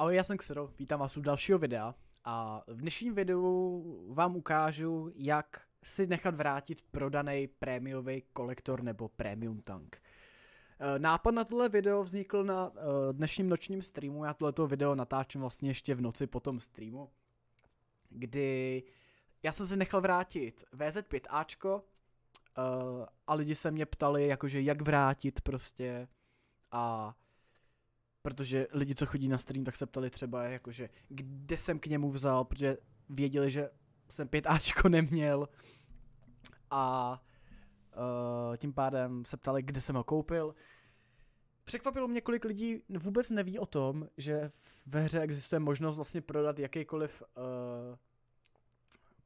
Ahoj, já jsem Xero, vítám vás u dalšího videa a v dnešním videu vám ukážu, jak si nechat vrátit prodaný prémiový kolektor nebo premium tank. Eh, nápad na tohle video vznikl na eh, dnešním nočním streamu, já tohleto video natáčím vlastně ještě v noci po tom streamu, kdy já jsem si nechal vrátit VZ5Ačko eh, a lidi se mě ptali, jakože jak vrátit prostě a Protože lidi, co chodí na stream, tak se ptali třeba, jakože, kde jsem k němu vzal, protože věděli, že jsem 5Ačko neměl. A uh, tím pádem se ptali, kde jsem ho koupil. Překvapilo mě, kolik lidí vůbec neví o tom, že ve hře existuje možnost vlastně prodat jakýkoliv uh,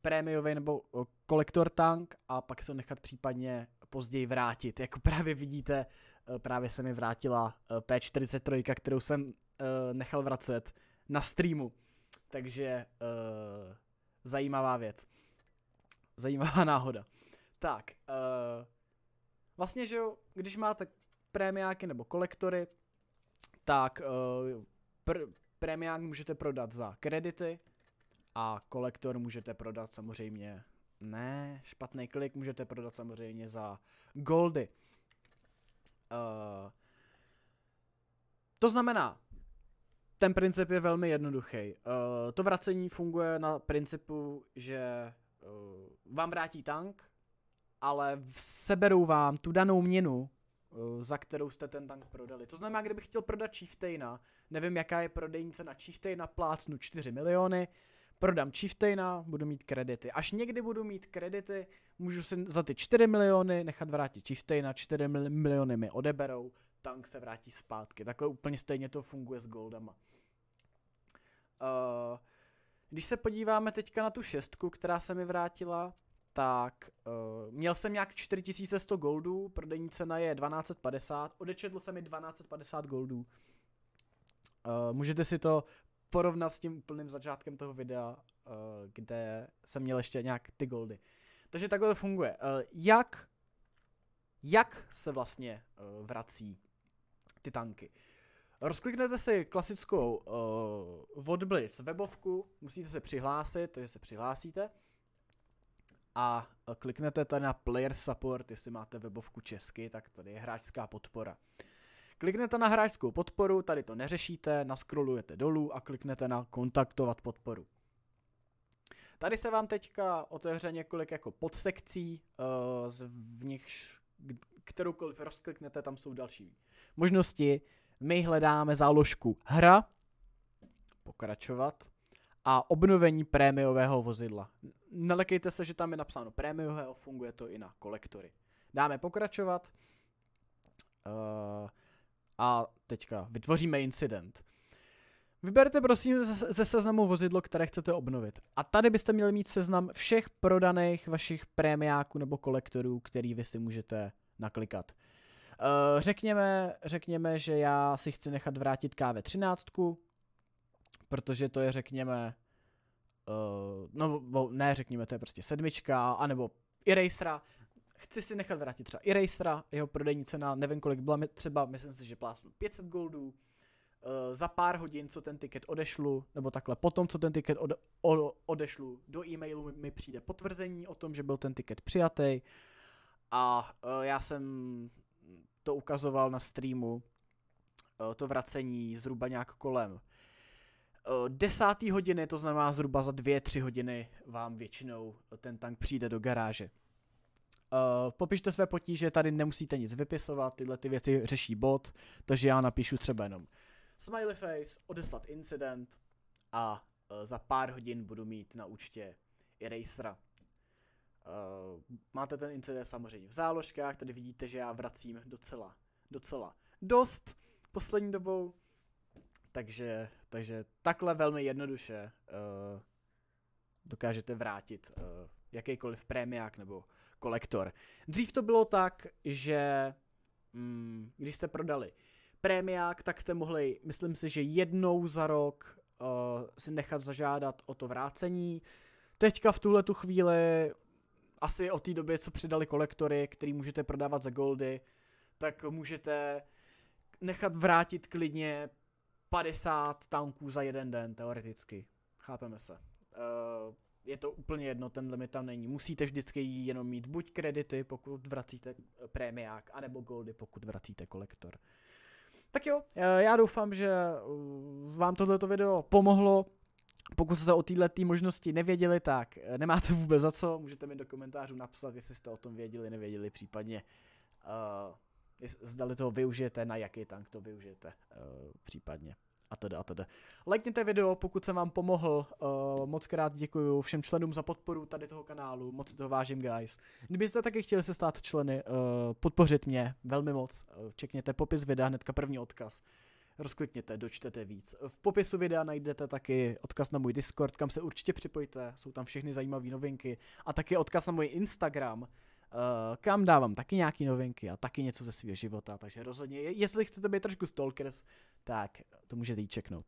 prémiový nebo eh, kolektor tank a pak se nechat případně později vrátit. Jako právě vidíte, eh, právě se mi vrátila eh, P43, kterou jsem eh, nechal vracet na streamu. Takže zajímavá věc. Zajímavá náhoda. Tak, vlastně, že jo, když máte prémiáky nebo kolektory, tak pr- prémiák můžete prodat za kredity a kolektor můžete prodat samozřejmě ne, špatný klik můžete prodat samozřejmě za goldy. Uh, to znamená, ten princip je velmi jednoduchý. Uh, to vracení funguje na principu, že uh, vám vrátí tank, ale seberou vám tu danou měnu, uh, za kterou jste ten tank prodali. To znamená, kdybych chtěl prodat Chieftaina, nevím jaká je prodejnice na Chieftaina, plácnu 4 miliony, uh, prodám Chieftaina, budu mít kredity. Až někdy budu mít kredity, můžu si za ty 4 miliony nechat vrátit Chieftaina, 4 miliony mi odeberou, tank se vrátí zpátky. Takhle úplně stejně to funguje s goldama. Uh, když se podíváme teďka na tu šestku, která se mi vrátila, tak uh, měl jsem nějak 4100 goldů, prodejní cena je 1250, odečetl jsem mi 1250 goldů. Uh, můžete si to porovnat s tím úplným začátkem toho videa, eh, kde jsem měl ještě nějak ty goldy. Takže takhle to funguje. Eh, jak, jak se vlastně eh, vrací ty tanky? Rozkliknete si klasickou uh, Vodblitz webovku, musíte se přihlásit, takže se přihlásíte a kliknete tady na Player Support, jestli máte webovku česky, tak tady je hráčská podpora. Uh, Kliknete na hráčskou podporu, tady to neřešíte, naskrolujete dolů a kliknete na kontaktovat podporu. Tady se vám teďka otevře několik jako podsekcí, eh, v nich kteroukoliv rozkliknete, tam jsou další možnosti. My hledáme záložku hra, pokračovat a obnovení prémiového vozidla. Nelekejte se, že tam je napsáno prémiového, funguje to i na kolektory. Dáme pokračovat. Uh, a teďka vytvoříme incident. Vyberte prosím ze seznamu vozidlo, které chcete obnovit. A tady byste měli mít seznam všech prodaných vašich prémiáků nebo kolektorů, který vy si můžete naklikat. Eh, řekněme, řekněme, že já si chci nechat vrátit KV13, protože to je, řekněme, eh, no ne, řekněme, to je prostě sedmička, anebo i racera, chci si nechat vrátit třeba Erasera, jeho prodejní cena, nevím kolik byla, třeba myslím si, že plásnu 500 goldů, Uh, za pár hodin, co ten tiket odešlu, nebo takhle, potom, co ten tiket od, o, odešlu do e-mailu, mi, mi přijde potvrzení o tom, že byl ten tiket přijatý. A uh, já jsem to ukazoval na streamu, uh, to vracení zhruba nějak kolem desátý hodiny, to znamená zhruba za dvě, tři hodiny vám většinou ten tank přijde do garáže. Uh, popište své potíže, tady nemusíte nic vypisovat, tyhle ty věci řeší bot, takže já napíšu třeba jenom smiley face, odeslat incident a uh, za pár hodin budu mít na účtě erasera. Uh, máte ten incident samozřejmě v záložkách, tady vidíte, že já vracím docela, docela dost poslední dobou, takže, takže takhle velmi jednoduše uh, dokážete vrátit uh, jakýkoliv prémiák nebo kolektor. Dřív to bylo tak, že mm, když jste prodali prémiák, tak jste mohli, myslím si, že jednou za rok uh, si nechat zažádat o to vrácení. Teďka v tuhle tu chvíli, asi od té doby, co přidali kolektory, který můžete prodávat za goldy, tak můžete nechat vrátit klidně 50 tanků za jeden den, teoreticky. Chápeme se. Uh, je to úplně jedno, ten limit tam není. Musíte vždycky jenom mít buď kredity, pokud vracíte eh, prémiák, anebo goldy, pokud vracíte kolektor. Tak jo, eh, já doufám, že eh, vám tohleto video pomohlo. Pokud jste o této možnosti nevěděli, tak nemáte vůbec za co. Můžete mi do komentářů napsat, jestli jste o tom věděli, nevěděli, případně uh, zdali toho využijete, na jaký tank to využijete uh, případně a teda a teda. Lajkněte video, pokud jsem vám pomohl. Uh, moc krát děkuji všem členům za podporu tady toho kanálu, moc si toho vážím, guys. Kdybyste taky chtěli se stát členy, uh, podpořit mě velmi moc, uh, čekněte popis videa, hnedka první odkaz. Rozklikněte, dočtete víc. V popisu videa najdete taky odkaz na můj Discord, kam se určitě připojte, jsou tam všechny zajímavé novinky. A taky odkaz na můj Instagram, Eh, kam dávám taky nějaké novinky a taky něco ze svého života, takže rozhodně, jestli chcete být trošku stalkers, tak to můžete jít čeknout.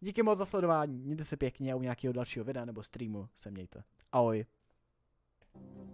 Díky moc za sledování, mějte se pěkně a u nějakého dalšího videa nebo streamu se mějte. Ahoj. thank you